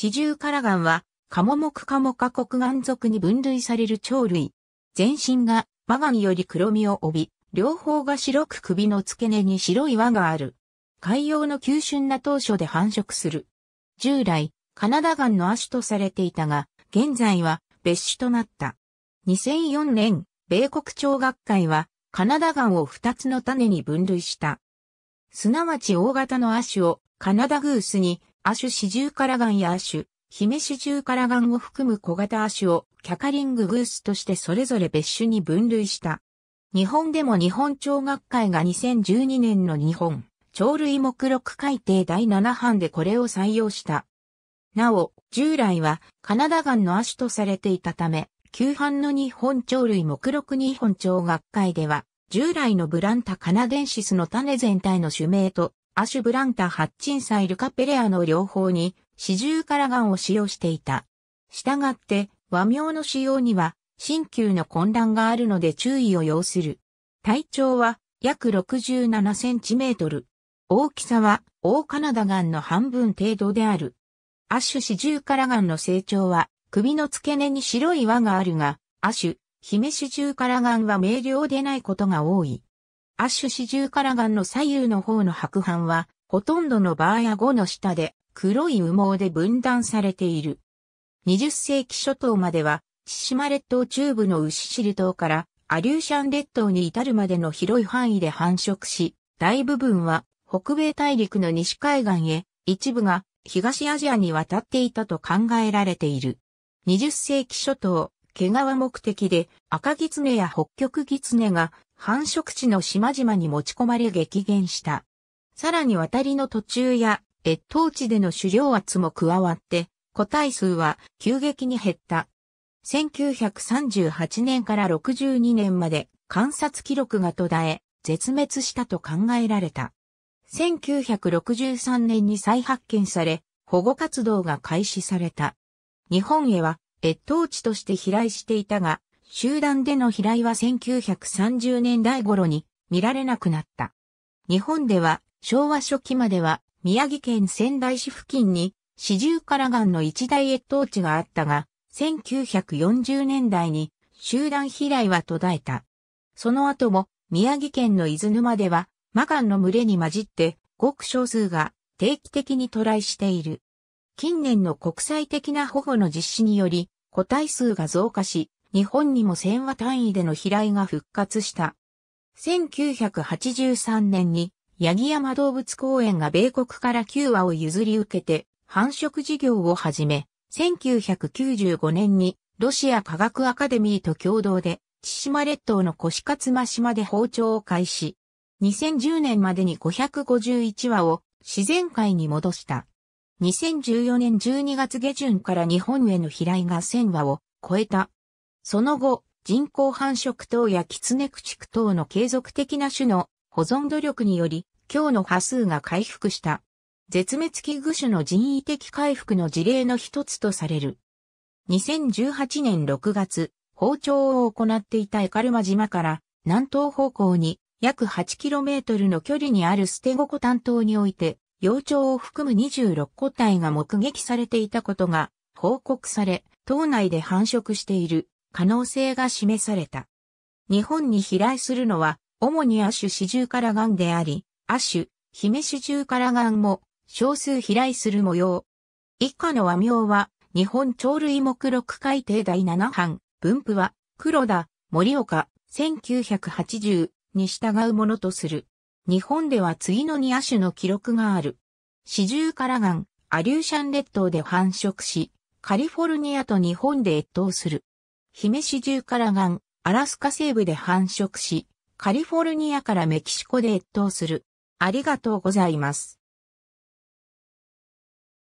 四重カラガンは、カモモクカモカ国岩族に分類される鳥類。全身が、マガンより黒みを帯び、両方が白く首の付け根に白い輪がある。海洋の急峻な当初で繁殖する。従来、カナダガンの亜種とされていたが、現在は別種となった。2004年、米国鳥学会は、カナダガンを2つの種に分類した。すなわち大型の亜種をカナダグースに、亜種シジュカラガンや亜種、姫シジュカラガンを含む小型亜種をキャカリンググースとしてそれぞれ別種に分類した。日本でも日本蝶学会が2012年の日本鳥類目録改定第7版でこれを採用した。なお、従来はカナダガンの亜種とされていたため、旧版の日本鳥類目録日本蝶学会では、従来のブランタカナデンシスの種全体の種名とアシュ・ブランタ・ハッチンサイ・ルカ・ペレアの両方に、四十からガンを使用していた。したがって、和名の使用には、新旧の混乱があるので注意を要する。体長は約67センチメートル。大きさは大カナダガンの半分程度である。アシュシジカラガンの成長は首の付け根に白い輪があるが、アシュ、姫メシジュカラガンは明瞭でないことが多い。アッシュ四カからンの左右の方の白斑は、ほとんどのバーや顎の下で黒い羽毛で分断されている。20世紀初頭までは、千島列島中部のウシシル島からアリューシャン列島に至るまでの広い範囲で繁殖し、大部分は北米大陸の西海岸へ、一部が東アジアに渡っていたと考えられている。20世紀初頭、毛皮目的で赤狐や北極狐が繁殖地の島々に持ち込まれ激減した。さらに渡りの途中や越冬地での狩猟圧も加わって、個体数は急激に減った。1938年から62年まで観察記録が途絶え、絶滅したと考えられた。1963年に再発見され、保護活動が開始された。日本へは越冬地として飛来していたが、集団での飛来は1930年代頃に見られなくなった。日本では昭和初期までは宮城県仙台市付近に四重から岩の一大越冬地があったが、1940年代に集団飛来は途絶えた。その後も宮城県の伊豆沼ではマガンの群れに混じってごく少数が定期的に渡来している。近年の国際的な保護の実施により個体数が増加し、日本にも1000話単位での飛来が復活した。1983年に、八木山動物公園が米国から9羽を譲り受けて、繁殖事業を始め、1995年に、ロシア科学アカデミーと共同で、千島列島の腰勝間島で包丁を開始。2010年までに551話を自然界に戻した。2014年12月下旬から日本への飛来が1000話を超えた。その後、人工繁殖等やキツネ駆逐等の継続的な種の保存努力により、今日の波数が回復した。絶滅危惧種の人為的回復の事例の一つとされる。2018年6月、包丁を行っていたエカルマ島から南東方向に約 8km の距離にあるステゴコ担当において、幼鳥を含む26個体が目撃されていたことが報告され、島内で繁殖している可能性が示された。日本に飛来するのは、主に亜種四十からンであり、亜種、姫種中からンも、少数飛来する模様。以下の和名は、日本鳥類目録改定第7版、分布は、黒田、森岡、1980に従うものとする。日本では次の2亜種の記録がある。四十からン、アリューシャン列島で繁殖し、カリフォルニアと日本で越冬する。姫市中から岸、アラスカ西部で繁殖し、カリフォルニアからメキシコで越冬する。ありがとうございます。